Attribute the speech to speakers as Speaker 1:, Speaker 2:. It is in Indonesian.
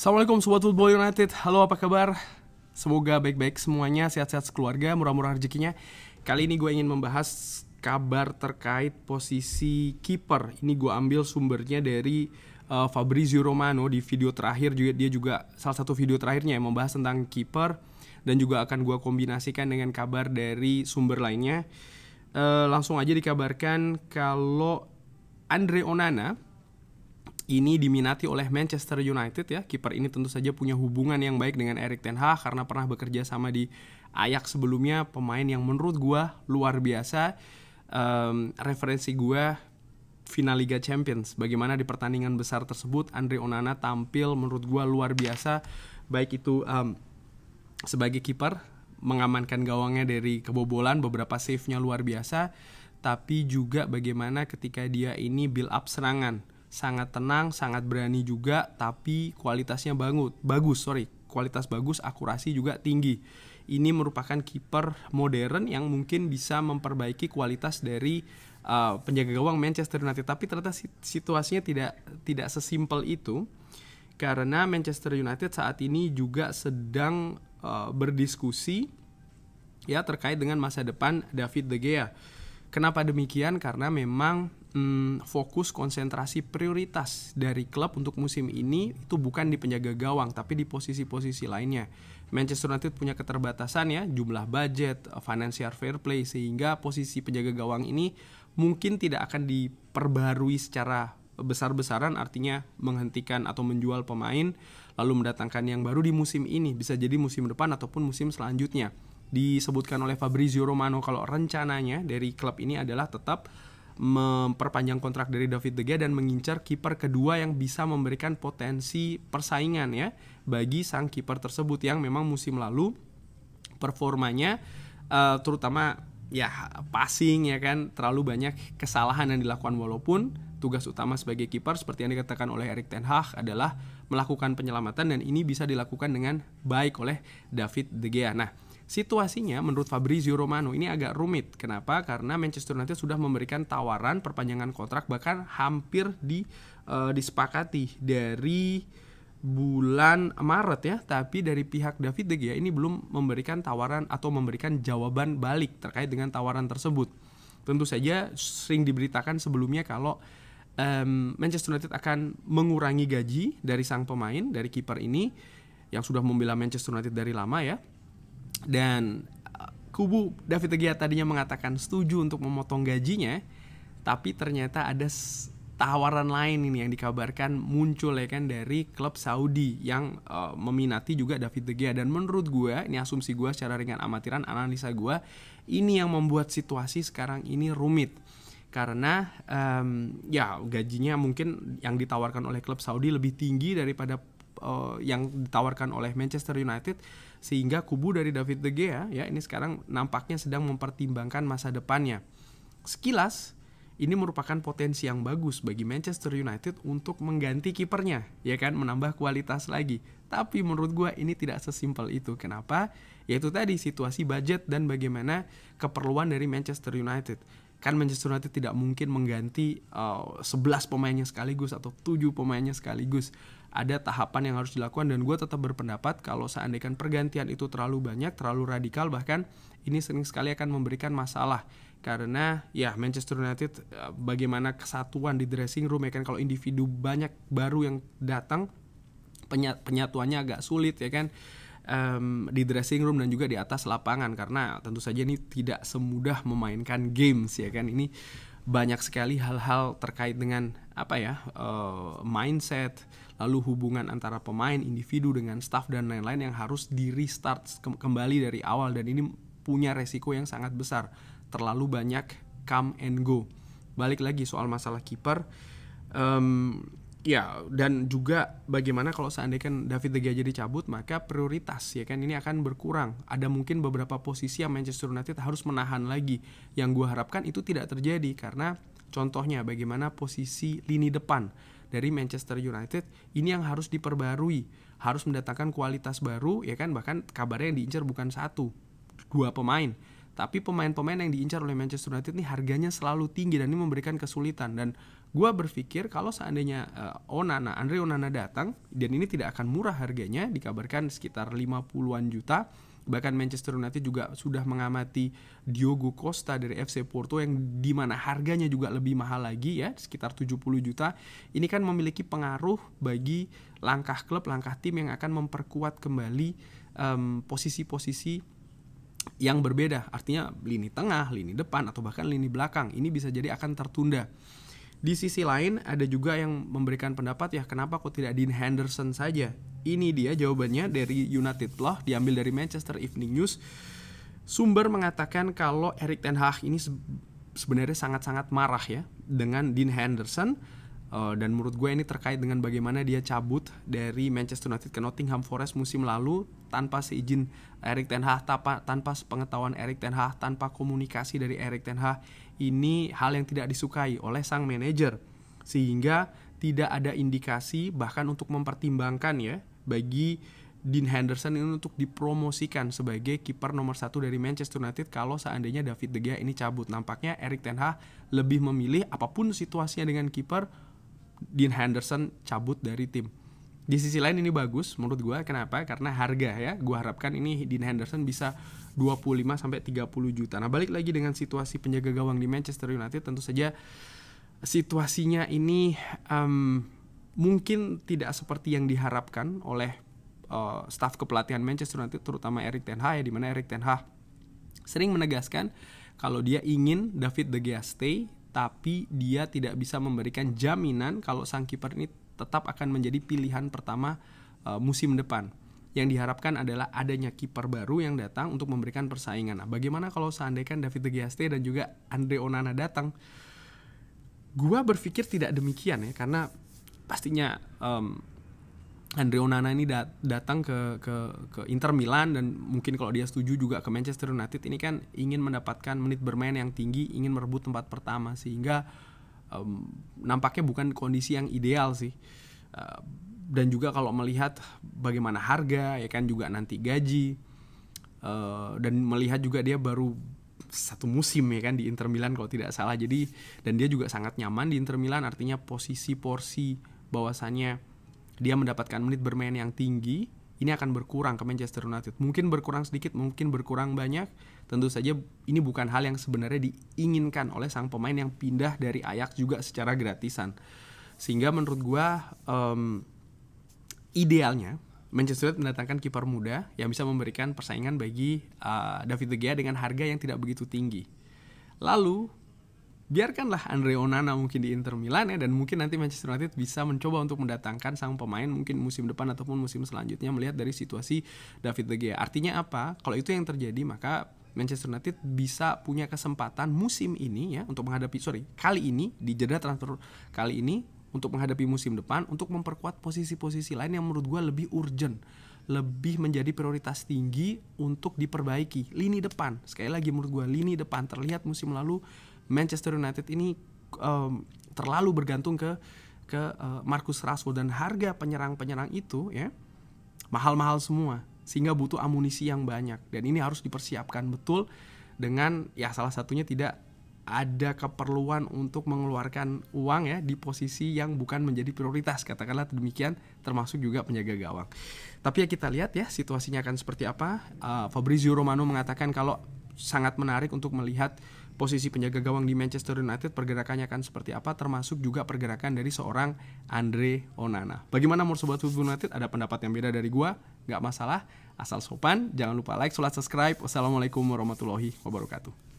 Speaker 1: Assalamualaikum Sobat Football United, halo apa kabar? Semoga baik-baik semuanya, sehat-sehat sekeluarga, murah-murah rezekinya Kali ini gue ingin membahas kabar terkait posisi kiper. Ini gue ambil sumbernya dari uh, Fabrizio Romano di video terakhir juga dia juga salah satu video terakhirnya yang membahas tentang kiper dan juga akan gue kombinasikan dengan kabar dari sumber lainnya. Uh, langsung aja dikabarkan kalau Andre Onana ini diminati oleh Manchester United ya. Kiper ini tentu saja punya hubungan yang baik dengan Erik ten Hag karena pernah bekerja sama di Ajax sebelumnya, pemain yang menurut gua luar biasa. Um, referensi gua final Liga Champions. Bagaimana di pertandingan besar tersebut Andre Onana tampil menurut gua luar biasa baik itu um, sebagai kiper mengamankan gawangnya dari kebobolan, beberapa save-nya luar biasa, tapi juga bagaimana ketika dia ini build up serangan sangat tenang, sangat berani juga, tapi kualitasnya bagus, bagus, sorry, kualitas bagus, akurasi juga tinggi. Ini merupakan kiper modern yang mungkin bisa memperbaiki kualitas dari uh, penjaga gawang Manchester United. Tapi ternyata situasinya tidak tidak sesimpel itu karena Manchester United saat ini juga sedang uh, berdiskusi ya terkait dengan masa depan David de Gea Kenapa demikian? Karena memang hmm, fokus konsentrasi prioritas dari klub untuk musim ini itu bukan di penjaga gawang tapi di posisi-posisi lainnya. Manchester United punya keterbatasan ya jumlah budget, financial fair play sehingga posisi penjaga gawang ini mungkin tidak akan diperbarui secara besar-besaran artinya menghentikan atau menjual pemain lalu mendatangkan yang baru di musim ini bisa jadi musim depan ataupun musim selanjutnya disebutkan oleh Fabrizio Romano kalau rencananya dari klub ini adalah tetap memperpanjang kontrak dari David De Gea dan mengincar kiper kedua yang bisa memberikan potensi persaingan ya bagi sang kiper tersebut yang memang musim lalu performanya uh, terutama ya passing ya kan terlalu banyak kesalahan yang dilakukan walaupun tugas utama sebagai kiper seperti yang dikatakan oleh Erik ten Hag adalah melakukan penyelamatan dan ini bisa dilakukan dengan baik oleh David De Gea. Nah, Situasinya menurut Fabrizio Romano ini agak rumit. Kenapa? Karena Manchester United sudah memberikan tawaran perpanjangan kontrak bahkan hampir di uh, disepakati dari bulan Maret ya, tapi dari pihak David De Gea ini belum memberikan tawaran atau memberikan jawaban balik terkait dengan tawaran tersebut. Tentu saja sering diberitakan sebelumnya kalau um, Manchester United akan mengurangi gaji dari sang pemain, dari kiper ini yang sudah membela Manchester United dari lama ya. Dan uh, kubu David Tegia tadinya mengatakan setuju untuk memotong gajinya, tapi ternyata ada tawaran lain ini yang dikabarkan muncul ya kan dari klub Saudi yang uh, meminati juga David De Gea dan menurut gue ini asumsi gue secara ringan amatiran analisa gue ini yang membuat situasi sekarang ini rumit karena um, ya gajinya mungkin yang ditawarkan oleh klub Saudi lebih tinggi daripada uh, yang ditawarkan oleh Manchester United sehingga kubu dari David De Gea ya ini sekarang nampaknya sedang mempertimbangkan masa depannya. Sekilas ini merupakan potensi yang bagus bagi Manchester United untuk mengganti kipernya, ya kan, menambah kualitas lagi. Tapi menurut gue ini tidak sesimpel itu. Kenapa? Yaitu tadi situasi budget dan bagaimana keperluan dari Manchester United. Kan Manchester United tidak mungkin mengganti uh, eh, 11 pemainnya sekaligus atau 7 pemainnya sekaligus ada tahapan yang harus dilakukan dan gue tetap berpendapat kalau seandainya pergantian itu terlalu banyak, terlalu radikal bahkan ini sering sekali akan memberikan masalah karena ya Manchester United eh, bagaimana kesatuan di dressing room ya kan kalau individu banyak baru yang datang penyat penyatuannya agak sulit ya kan um, di dressing room dan juga di atas lapangan karena tentu saja ini tidak semudah memainkan games ya kan ini banyak sekali hal-hal terkait dengan apa ya uh, mindset lalu hubungan antara pemain individu dengan staff dan lain-lain yang harus di restart kembali dari awal dan ini punya resiko yang sangat besar terlalu banyak come and go balik lagi soal masalah kiper um, ya dan juga bagaimana kalau seandainya kan David De Gea jadi cabut maka prioritas ya kan ini akan berkurang ada mungkin beberapa posisi yang Manchester United harus menahan lagi yang gue harapkan itu tidak terjadi karena contohnya bagaimana posisi lini depan dari Manchester United ini yang harus diperbarui harus mendatangkan kualitas baru ya kan bahkan kabarnya yang diincar bukan satu dua pemain tapi pemain-pemain yang diincar oleh Manchester United ini harganya selalu tinggi dan ini memberikan kesulitan dan gue berpikir kalau seandainya uh, Onana Andre Onana datang dan ini tidak akan murah harganya dikabarkan sekitar 50-an juta Bahkan Manchester United juga sudah mengamati Diogo Costa dari FC Porto yang di mana harganya juga lebih mahal lagi ya, sekitar 70 juta. Ini kan memiliki pengaruh bagi langkah klub, langkah tim yang akan memperkuat kembali posisi-posisi um, posisi -posisi yang berbeda. Artinya lini tengah, lini depan atau bahkan lini belakang. Ini bisa jadi akan tertunda. Di sisi lain ada juga yang memberikan pendapat ya kenapa kok tidak Dean Henderson saja. Ini dia jawabannya dari United Law diambil dari Manchester Evening News. Sumber mengatakan kalau Erik ten Hag ini sebenarnya sangat-sangat marah ya dengan Dean Henderson Uh, dan menurut gue ini terkait dengan bagaimana dia cabut dari Manchester United ke Nottingham Forest musim lalu tanpa seizin Erik Ten Hag, tanpa, tanpa sepengetahuan Erik Ten Hag, tanpa komunikasi dari Erik Ten Hag. Ini hal yang tidak disukai oleh sang manajer. Sehingga tidak ada indikasi bahkan untuk mempertimbangkan ya bagi Dean Henderson ini untuk dipromosikan sebagai kiper nomor satu dari Manchester United kalau seandainya David De Gea ini cabut. Nampaknya Erik Ten Hag lebih memilih apapun situasinya dengan kiper Dean Henderson cabut dari tim. Di sisi lain ini bagus menurut gue kenapa? Karena harga ya. Gue harapkan ini Dean Henderson bisa 25 sampai 30 juta. Nah, balik lagi dengan situasi penjaga gawang di Manchester United tentu saja situasinya ini um, mungkin tidak seperti yang diharapkan oleh uh, eh, staf kepelatihan Manchester United terutama Erik ten Hag ya di mana Erik ten Hag sering menegaskan kalau dia ingin David de Gea stay tapi dia tidak bisa memberikan jaminan kalau sang kiper ini tetap akan menjadi pilihan pertama uh, musim depan. Yang diharapkan adalah adanya kiper baru yang datang untuk memberikan persaingan. Nah, bagaimana kalau seandainya David De Gea dan juga Andre Onana datang? Gua berpikir tidak demikian ya, karena pastinya um, Andre Onana ini dat datang ke, ke ke Inter Milan dan mungkin kalau dia setuju juga ke Manchester United ini kan ingin mendapatkan menit bermain yang tinggi, ingin merebut tempat pertama sehingga um, nampaknya bukan kondisi yang ideal sih. Uh, dan juga kalau melihat bagaimana harga ya kan juga nanti gaji uh, dan melihat juga dia baru satu musim ya kan di Inter Milan kalau tidak salah jadi dan dia juga sangat nyaman di Inter Milan artinya posisi porsi bahwasannya dia mendapatkan menit bermain yang tinggi, ini akan berkurang ke Manchester United. Mungkin berkurang sedikit, mungkin berkurang banyak. Tentu saja ini bukan hal yang sebenarnya diinginkan oleh sang pemain yang pindah dari Ajax juga secara gratisan. Sehingga menurut gua um, idealnya Manchester United mendatangkan kiper muda yang bisa memberikan persaingan bagi uh, David De Gea dengan harga yang tidak begitu tinggi. Lalu biarkanlah Andre Onana mungkin di Inter Milan ya dan mungkin nanti Manchester United bisa mencoba untuk mendatangkan sang pemain mungkin musim depan ataupun musim selanjutnya melihat dari situasi David De Gea. Artinya apa? Kalau itu yang terjadi maka Manchester United bisa punya kesempatan musim ini ya untuk menghadapi sorry kali ini di jeda transfer kali ini untuk menghadapi musim depan untuk memperkuat posisi-posisi lain yang menurut gue lebih urgent lebih menjadi prioritas tinggi untuk diperbaiki lini depan sekali lagi menurut gue lini depan terlihat musim lalu Manchester United ini um, terlalu bergantung ke ke uh, Marcus Rashford dan harga penyerang-penyerang itu ya mahal-mahal semua sehingga butuh amunisi yang banyak dan ini harus dipersiapkan betul dengan ya salah satunya tidak ada keperluan untuk mengeluarkan uang ya di posisi yang bukan menjadi prioritas katakanlah demikian termasuk juga penjaga gawang tapi ya kita lihat ya situasinya akan seperti apa uh, Fabrizio Romano mengatakan kalau sangat menarik untuk melihat posisi penjaga gawang di Manchester United pergerakannya akan seperti apa termasuk juga pergerakan dari seorang Andre Onana. Bagaimana menurut sobat Football United? Ada pendapat yang beda dari gua? Nggak masalah, asal sopan. Jangan lupa like, sholat, subscribe. Wassalamualaikum warahmatullahi wabarakatuh.